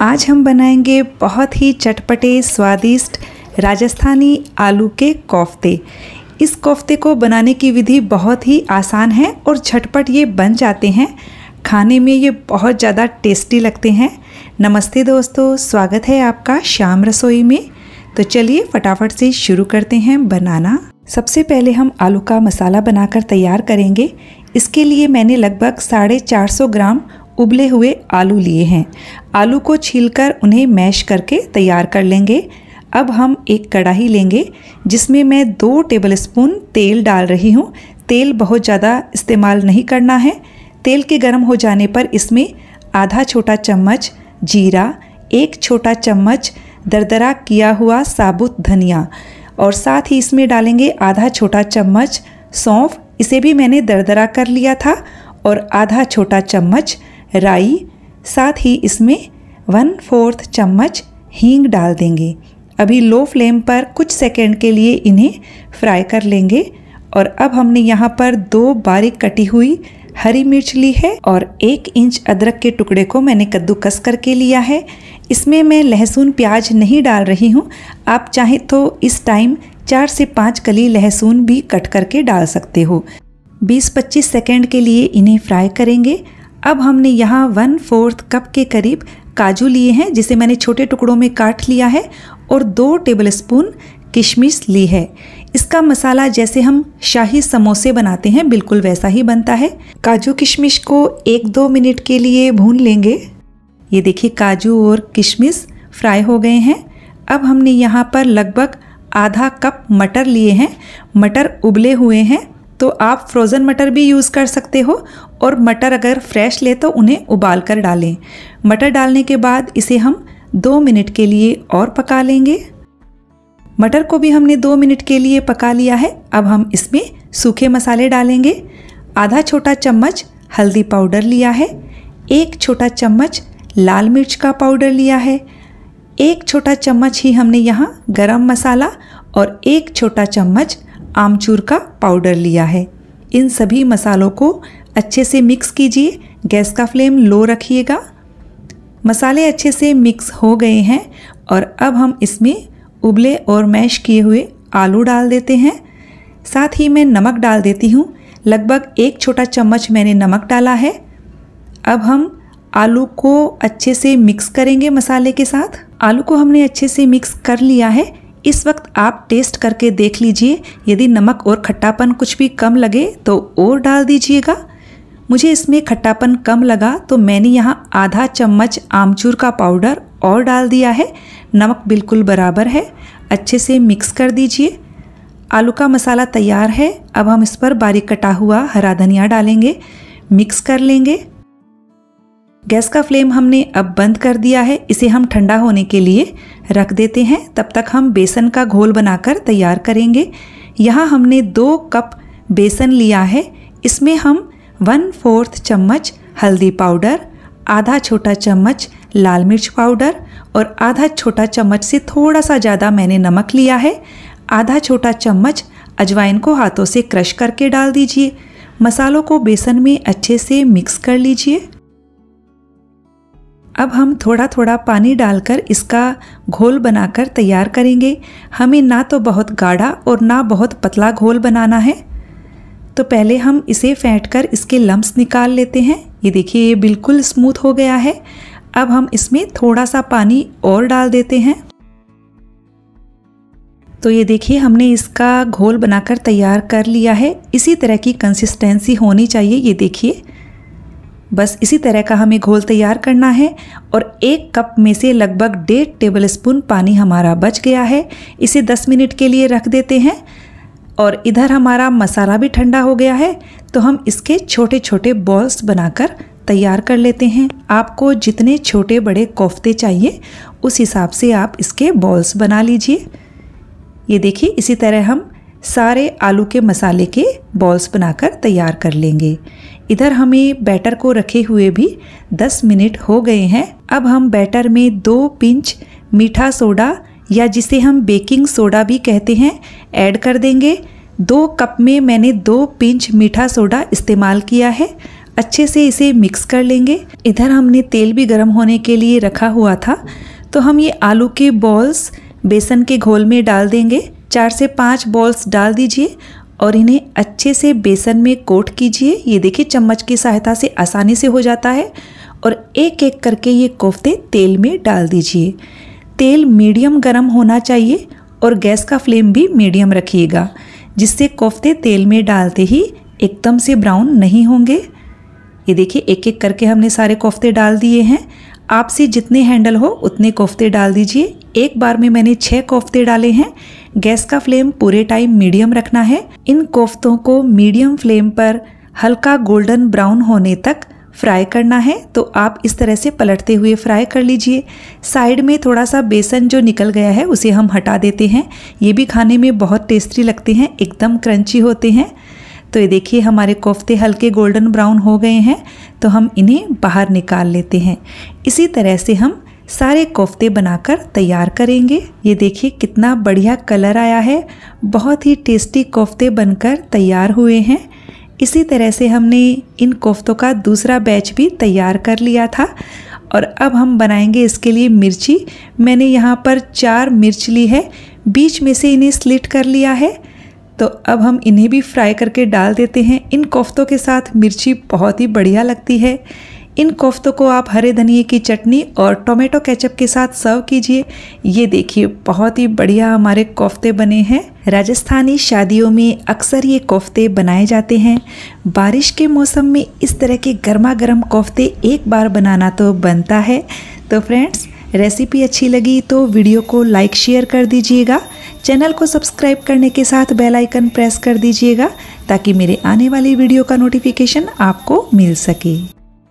आज हम बनाएंगे बहुत ही चटपटे स्वादिष्ट राजस्थानी आलू के कोफ्ते इस कोफ्ते को बनाने की विधि बहुत ही आसान है और झटपट ये बन जाते हैं खाने में ये बहुत ज़्यादा टेस्टी लगते हैं नमस्ते दोस्तों स्वागत है आपका शाम रसोई में तो चलिए फटाफट से शुरू करते हैं बनाना सबसे पहले हम आलू का मसाला बनाकर तैयार करेंगे इसके लिए मैंने लगभग साढ़े चार सौ ग्राम उबले हुए आलू लिए हैं आलू को छीलकर उन्हें मैश करके तैयार कर लेंगे अब हम एक कढ़ाई लेंगे जिसमें मैं दो टेबलस्पून तेल डाल रही हूँ तेल बहुत ज़्यादा इस्तेमाल नहीं करना है तेल के गर्म हो जाने पर इसमें आधा छोटा चम्मच जीरा एक छोटा चम्मच दरदरा किया हुआ साबुत धनिया और साथ ही इसमें डालेंगे आधा छोटा चम्मच सौंफ इसे भी मैंने दरदरा कर लिया था और आधा छोटा चम्मच राई साथ ही इसमें वन फोर्थ चम्मच हींग डाल देंगे अभी लो फ्लेम पर कुछ सेकेंड के लिए इन्हें फ्राई कर लेंगे और अब हमने यहाँ पर दो बारीक कटी हुई हरी मिर्च ली है और एक इंच अदरक के टुकड़े को मैंने कद्दूकस करके लिया है इसमें मैं लहसुन प्याज नहीं डाल रही हूँ आप चाहें तो इस टाइम चार से पाँच कली लहसुन भी कट करके डाल सकते हो 20-25 सेकेंड के लिए इन्हें फ्राई करेंगे अब हमने यहाँ वन फोर्थ कप के करीब काजू लिए हैं जिसे मैंने छोटे टुकड़ों में काट लिया है और दो टेबल स्पून किशमिश ली है इसका मसाला जैसे हम शाही समोसे बनाते हैं बिल्कुल वैसा ही बनता है काजू किशमिश को एक दो मिनट के लिए भून लेंगे ये देखिए काजू और किशमिश फ्राई हो गए हैं अब हमने यहाँ पर लगभग आधा कप मटर लिए हैं मटर उबले हुए हैं तो आप फ्रोज़न मटर भी यूज़ कर सकते हो और मटर अगर फ्रेश ले तो उन्हें उबाल कर डालें मटर डालने के बाद इसे हम दो मिनट के लिए और पका लेंगे मटर को भी हमने दो मिनट के लिए पका लिया है अब हम इसमें सूखे मसाले डालेंगे आधा छोटा चम्मच हल्दी पाउडर लिया है एक छोटा चम्मच लाल मिर्च का पाउडर लिया है एक छोटा चम्मच ही हमने यहाँ गरम मसाला और एक छोटा चम्मच आमचूर का पाउडर लिया है इन सभी मसालों को अच्छे से मिक्स कीजिए गैस का फ्लेम लो रखिएगा मसाले अच्छे से मिक्स हो गए हैं और अब हम इसमें उबले और मैश किए हुए आलू डाल देते हैं साथ ही मैं नमक डाल देती हूँ लगभग एक छोटा चम्मच मैंने नमक डाला है अब हम आलू को अच्छे से मिक्स करेंगे मसाले के साथ आलू को हमने अच्छे से मिक्स कर लिया है इस वक्त आप टेस्ट करके देख लीजिए यदि नमक और खट्टापन कुछ भी कम लगे तो और डाल दीजिएगा मुझे इसमें खट्टापन कम लगा तो मैंने यहाँ आधा चम्मच आमचूर का पाउडर और डाल दिया है नमक बिल्कुल बराबर है अच्छे से मिक्स कर दीजिए आलू का मसाला तैयार है अब हम इस पर बारीक कटा हुआ हरा धनिया डालेंगे मिक्स कर लेंगे गैस का फ्लेम हमने अब बंद कर दिया है इसे हम ठंडा होने के लिए रख देते हैं तब तक हम बेसन का घोल बनाकर तैयार करेंगे यहाँ हमने दो कप बेसन लिया है इसमें हम वन फोर्थ चम्मच हल्दी पाउडर आधा छोटा चम्मच लाल मिर्च पाउडर और आधा छोटा चम्मच से थोड़ा सा ज़्यादा मैंने नमक लिया है आधा छोटा चम्मच अजवाइन को हाथों से क्रश करके डाल दीजिए मसालों को बेसन में अच्छे से मिक्स कर लीजिए अब हम थोड़ा थोड़ा पानी डालकर इसका घोल बनाकर तैयार करेंगे हमें ना तो बहुत गाढ़ा और ना बहुत पतला घोल बनाना है तो पहले हम इसे फेंट कर इसके लम्ब्स निकाल लेते हैं ये देखिए ये बिल्कुल स्मूथ हो गया है अब हम इसमें थोड़ा सा पानी और डाल देते हैं तो ये देखिए हमने इसका घोल बनाकर तैयार कर लिया है इसी तरह की कंसिस्टेंसी होनी चाहिए ये देखिए बस इसी तरह का हमें घोल तैयार करना है और एक कप में से लगभग डेढ़ टेबल स्पून पानी हमारा बच गया है इसे 10 मिनट के लिए रख देते हैं और इधर हमारा मसाला भी ठंडा हो गया है तो हम इसके छोटे छोटे बॉल्स बनाकर तैयार कर लेते हैं आपको जितने छोटे बड़े कोफ्ते चाहिए उस हिसाब से आप इसके बॉल्स बना लीजिए ये देखिए इसी तरह हम सारे आलू के मसाले के बॉल्स बनाकर तैयार कर लेंगे इधर हमें बैटर को रखे हुए भी 10 मिनट हो गए हैं अब हम बैटर में दो पिंच मीठा सोडा या जिसे हम बेकिंग सोडा भी कहते हैं ऐड कर देंगे दो कप में मैंने दो पिंच मीठा सोडा इस्तेमाल किया है अच्छे से इसे मिक्स कर लेंगे इधर हमने तेल भी गर्म होने के लिए रखा हुआ था तो हम ये आलू के बॉल्स बेसन के घोल में डाल देंगे चार से पाँच बॉल्स डाल दीजिए और इन्हें अच्छे से बेसन में कोट कीजिए ये देखिए चम्मच की सहायता से आसानी से हो जाता है और एक एक करके ये कोफ्ते तेल में डाल दीजिए तेल मीडियम गर्म होना चाहिए और गैस का फ्लेम भी मीडियम रखिएगा जिससे कोफ्ते तेल में डालते ही एकदम से ब्राउन नहीं होंगे ये देखिए एक एक करके हमने सारे कोफ्ते डाल दिए हैं आपसे जितने हैंडल हो उतने कोफ्ते डाल दीजिए एक बार में मैंने छः कोफ्ते डाले हैं गैस का फ्लेम पूरे टाइम मीडियम रखना है इन कोफ्तों को मीडियम फ्लेम पर हल्का गोल्डन ब्राउन होने तक फ्राई करना है तो आप इस तरह से पलटते हुए फ्राई कर लीजिए साइड में थोड़ा सा बेसन जो निकल गया है उसे हम हटा देते हैं ये भी खाने में बहुत टेस्टी लगते हैं एकदम क्रंची होते हैं तो ये देखिए हमारे कोफ्ते हल्के गोल्डन ब्राउन हो गए हैं तो हम इन्हें बाहर निकाल लेते हैं इसी तरह से हम सारे कोफ्ते बनाकर तैयार करेंगे ये देखिए कितना बढ़िया कलर आया है बहुत ही टेस्टी कोफ्ते बनकर तैयार हुए हैं इसी तरह से हमने इन कोफ्तों का दूसरा बैच भी तैयार कर लिया था और अब हम बनाएंगे इसके लिए मिर्ची मैंने यहाँ पर चार मिर्च ली है बीच में से इन्हें स्लिट कर लिया है तो अब हम इन्हें भी फ्राई करके डाल देते हैं इन कोफ्तों के साथ मिर्ची बहुत ही बढ़िया लगती है इन कोफ्तों को आप हरे धनिए की चटनी और टोमेटो केचप के साथ सर्व कीजिए ये देखिए बहुत ही बढ़िया हमारे कोफ्ते बने हैं राजस्थानी शादियों में अक्सर ये कोफ्ते बनाए जाते हैं बारिश के मौसम में इस तरह के गर्मा गर्म कोफ्ते एक बार बनाना तो बनता है तो फ्रेंड्स रेसिपी अच्छी लगी तो वीडियो को लाइक शेयर कर दीजिएगा चैनल को सब्सक्राइब करने के साथ बेल आइकन प्रेस कर दीजिएगा ताकि मेरे आने वाली वीडियो का नोटिफिकेशन आपको मिल सके